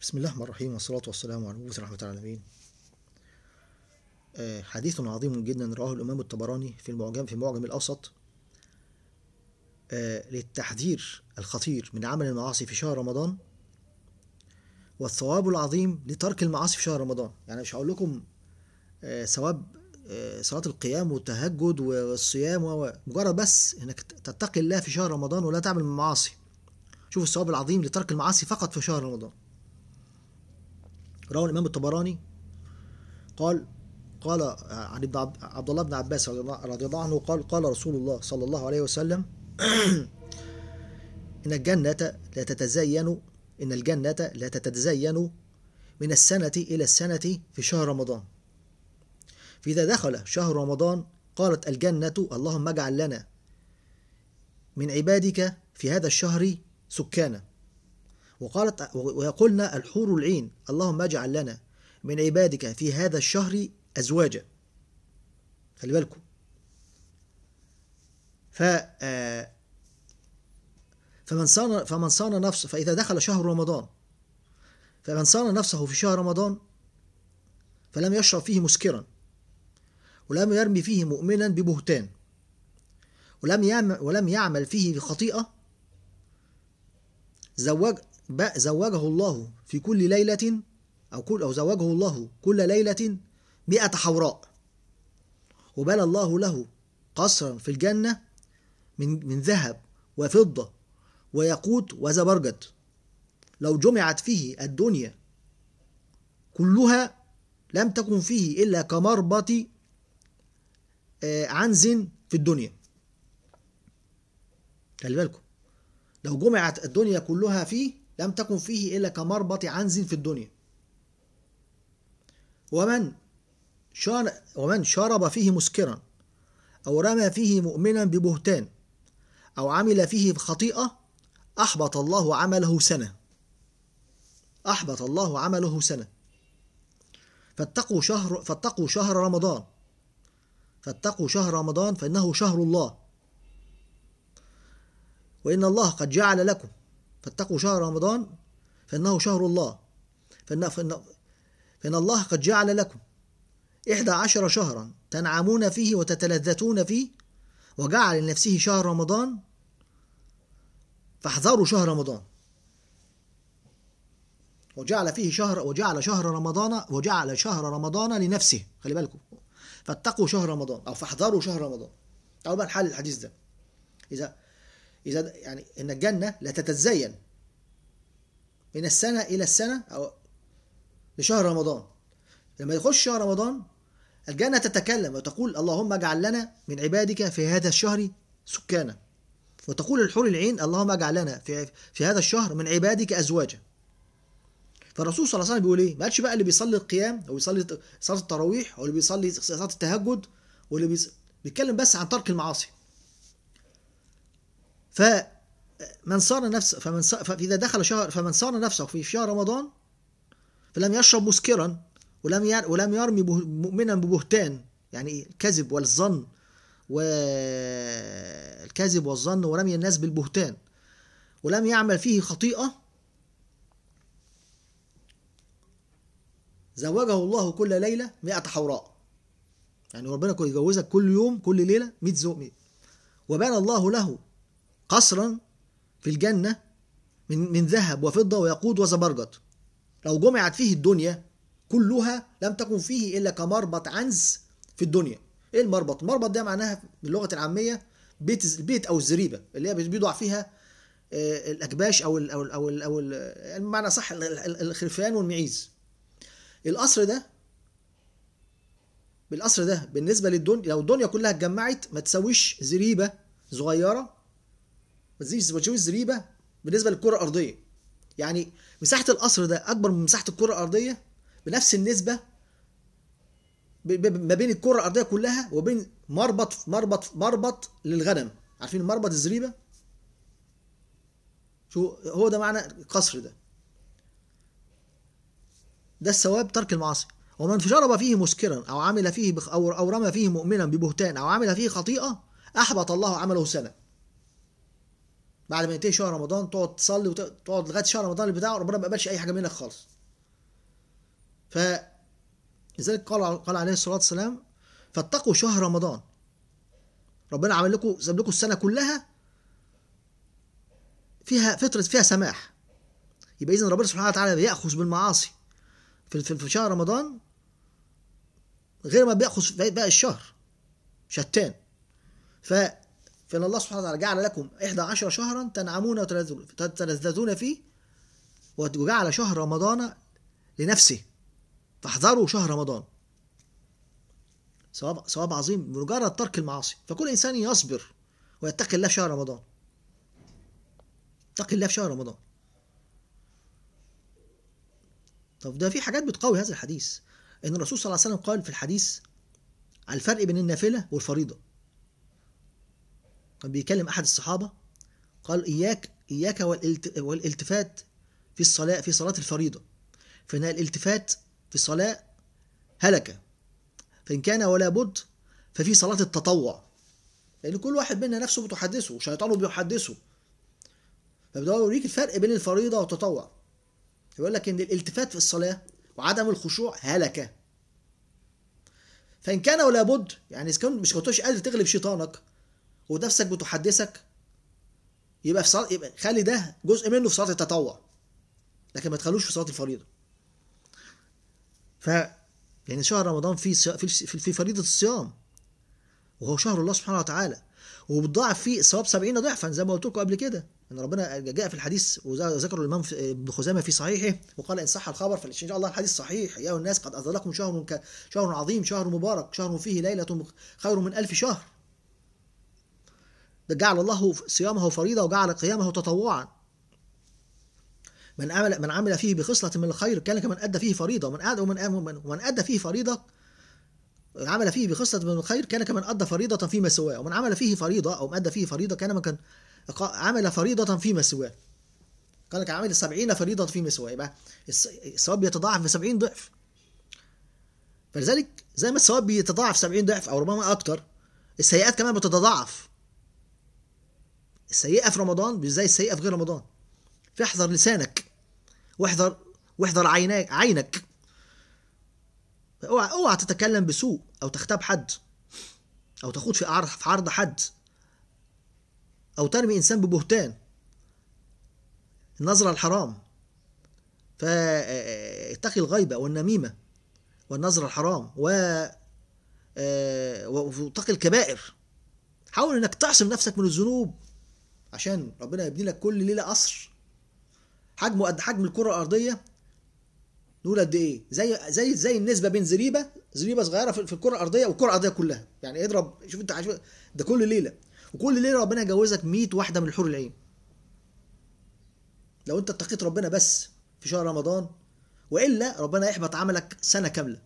بسم الله الرحمن الرحيم والصلاة والسلام على نبوة رحمة العالمين آه، حديث عظيم جدا رواه الإمام الطبراني في المعجم في المعجم الأوسط آه، للتحذير الخطير من عمل المعاصي في شهر رمضان والثواب العظيم لترك المعاصي في شهر رمضان يعني مش هقول لكم آه، ثواب صلاة القيام والتهجد والصيام مجرد بس انك تتقي الله في شهر رمضان ولا تعمل المعاصي شوف الثواب العظيم لترك المعاصي فقط في شهر رمضان رواه الإمام الطبراني قال قال عن ابن عبد الله بن عباس رضي الله عنه قال قال رسول الله صلى الله عليه وسلم إن الجنة لا تتزين إن الجنة لا تتزين من السنة إلى السنة في شهر رمضان فإذا دخل شهر رمضان قالت الجنة اللهم اجعل لنا من عبادك في هذا الشهر سكانا وقالت ويقولنا الحور العين اللهم اجعل لنا من عبادك في هذا الشهر أزواجا خلي بالكم ف آه، فمن صان فمن صان نفسه فإذا دخل شهر رمضان فمن صان نفسه في شهر رمضان فلم يشرب فيه مسكرا ولم يرمي فيه مؤمنا ببهتان ولم يعمل ولم يعمل فيه بخطيئة زوج بقى زوجه الله في كل ليلة أو كل أو زوجه الله كل ليلة مئة حوراء وبنى الله له قصرا في الجنة من من ذهب وفضة وياقوت وزبرجد لو جمعت فيه الدنيا كلها لم تكن فيه إلا كمربط آه، عنز في الدنيا خلي بالكم لو جمعت الدنيا كلها فيه لم تكن فيه إلا كمربط عنز في الدنيا ومن شار ومن شرب فيه مسكرا أو رمى فيه مؤمنا ببهتان أو عمل فيه بخطيئة أحبط الله عمله سنة أحبط الله عمله سنة فاتقوا شهر فاتقوا شهر رمضان فاتقوا شهر رمضان فإنه شهر الله وإن الله قد جعل لكم فاتقوا شهر رمضان فإنه شهر الله فإن, فإن, فإن الله قد جعل لكم إحدى عشر شهرا تنعمون فيه وتتلذذون فيه وجعل لنفسه شهر رمضان فاحذروا شهر رمضان وجعل فيه شهر وجعل شهر رمضان وجعل شهر رمضان لنفسه خلي بالكم فاتقوا شهر رمضان او فاحذروا شهر رمضان تعالوا بقى الحديث ده اذا إذا يعني إن الجنة لا تتزين من السنة إلى السنة أو لشهر رمضان لما يخش شهر رمضان الجنة تتكلم وتقول اللهم اجعل لنا من عبادك في هذا الشهر سكانا وتقول الحور العين اللهم اجعل لنا في, في هذا الشهر من عبادك أزواجا فالرسول صلى الله عليه وسلم بيقول ايه؟ ما قالش بقى اللي بيصلي القيام او يصلي صلاه التراويح او اللي بيصلي صلاه التهجد واللي بيتكلم بس عن ترك المعاصي فمن صار نفسه فمن صار فإذا دخل شهر فمن صار نفسه في شهر رمضان فلم يشرب مسكرا ولم ولم يرمي مؤمنا ببهتان يعني الكذب والظن والكذب والظن ورمي الناس بالبهتان ولم يعمل فيه خطيئة زوجه الله كل ليلة 100 حوراء يعني ربنا يجوزك كل يوم كل ليلة 100 زوج وبان الله له قصرا في الجنة من, من ذهب وفضة ويقود وزبرجد لو جمعت فيه الدنيا كلها لم تكن فيه إلا كمربط عنز في الدنيا إيه المربط؟ المربط ده معناها باللغة العامية بيت البيت أو الزريبة اللي هي بيضع فيها آه، الأكباش أو أو أو أو المعنى بمعنى صح الخرفان والمعيز القصر ده بالقصر ده بالنسبة للدنيا لو الدنيا كلها اتجمعت ما تساويش زريبة صغيرة بتزيد تزيدش الزريبه بالنسبه للكره الارضيه يعني مساحه القصر ده اكبر من مساحه الكره الارضيه بنفس النسبه ما بين الكره الارضيه كلها وبين مربط مربط مربط للغنم عارفين مربط الزريبه شو هو ده معنى القصر ده ده الثواب ترك المعاصي ومن شرب فيه مسكرا او عمل فيه او او رمى فيه مؤمنا ببهتان او عمل فيه خطيئه احبط الله عمله سنه بعد ما ينتهي شهر رمضان تقعد تصلي وتقعد لغايه شهر رمضان اللي بتاعه ربنا ما بيقبلش اي حاجه منك خالص ف لذلك قال قال عليه الصلاه والسلام فاتقوا شهر رمضان ربنا عمل لكم ساب لكم السنه كلها فيها فطره فيها سماح يبقى اذا ربنا سبحانه وتعالى بياخذ بالمعاصي في في شهر رمضان غير ما بياخذ في باقي الشهر شتان ف فإن الله سبحانه وتعالى جعل لكم إحدى عشر شهرا تنعمون وتلذذون فيه وجعل شهر رمضان لنفسه فاحذروا شهر رمضان ثواب ثواب عظيم بمجرد ترك المعاصي فكل إنسان يصبر ويتقي الله في شهر رمضان اتقي الله في شهر رمضان طب ده في حاجات بتقوي هذا الحديث ان الرسول صلى الله عليه وسلم قال في الحديث على الفرق بين النافله والفريضه كان بيكلم احد الصحابه قال اياك اياك والالتفات في الصلاه في صلاه الفريضه فان الالتفات في الصلاه هلكه فان كان ولا بد ففي صلاه التطوع لان كل واحد منا نفسه بتحدثه شيطانه بيحدثه فبدور يوريك الفرق بين الفريضه والتطوع يقول لك ان الالتفات في الصلاه وعدم الخشوع هلكه فان كان ولا بد يعني اذا مش كنتش قادر تغلب شيطانك ونفسك بتحدثك يبقى في صلاة يبقى خلي ده جزء منه في صلاة التطوع لكن ما تخلوش في صلاة الفريضة ف يعني شهر رمضان فيه في فريضة الصيام وهو شهر الله سبحانه وتعالى وبتضاعف فيه ثواب 70 ضعفا زي ما قلت لكم قبل كده ان ربنا جاء في الحديث وذكره الامام ابن خزامه في صحيحه وقال ان صح الخبر فان شاء الله الحديث صحيح يا ايها الناس قد اظلكم شهر شهر عظيم شهر مبارك شهر فيه ليله خير من الف شهر ده جعل الله صيامه فريضة وجعل قيامه تطوعا من عمل من عمل فيه بخصلة من الخير كان كمن أدى فيه فريضة ومن أدى ومن أدى فيه فريضة عمل فيه بخصلة من الخير كان كمن أدى فريضة فيما سواه ومن عمل فيه فريضة أو من أدى فيه فريضة كان من كان عمل فريضة فيما سواه قال لك عمل 70 فريضة فيما سواه يبقى الثواب بيتضاعف ب 70 ضعف فلذلك زي ما الثواب بيتضاعف 70 ضعف أو ربما أكتر السيئات كمان بتتضاعف السيئه في رمضان مش زي السيئه في غير رمضان فاحذر لسانك واحذر واحذر عيناك عينك اوعى اوعى تتكلم بسوء او تختاب حد او تخوض في عرض في عرض حد او ترمي انسان ببهتان النظرة الحرام فاتقي الغيبة والنميمة والنظرة الحرام و آه، واتقي الكبائر حاول انك تعصم نفسك من الذنوب عشان ربنا يبني لك كل ليله قصر حجمه قد حجم الكره الارضيه نقول قد ايه زي زي زي النسبه بين زريبه زريبه صغيره في الكره الارضيه والكره الارضيه كلها يعني اضرب شوف انت عشو ده كل ليله وكل ليله ربنا يجوزك 100 واحده من الحور العين لو انت اتقيت ربنا بس في شهر رمضان والا ربنا يحبط عملك سنه كامله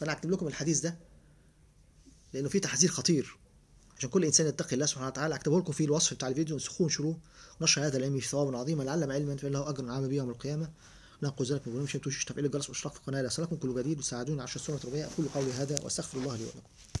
فانا هكتب لكم الحديث ده لانه فيه تحذير خطير عشان كل انسان يتقي الله سبحانه وتعالى اكتبه لكم في الوصف بتاع الفيديو انسخوه وانشروه نشر هذا العلم في ثواب عظيم لعلم علما فله اجر عام به يوم القيامه نقول ذلك من مش تشوفوا تفعيل الجرس واشتراك في القناه ليصلكم كل جديد وساعدوني على الشرطه الربيه اقول قولي هذا واستغفر الله لي ولكم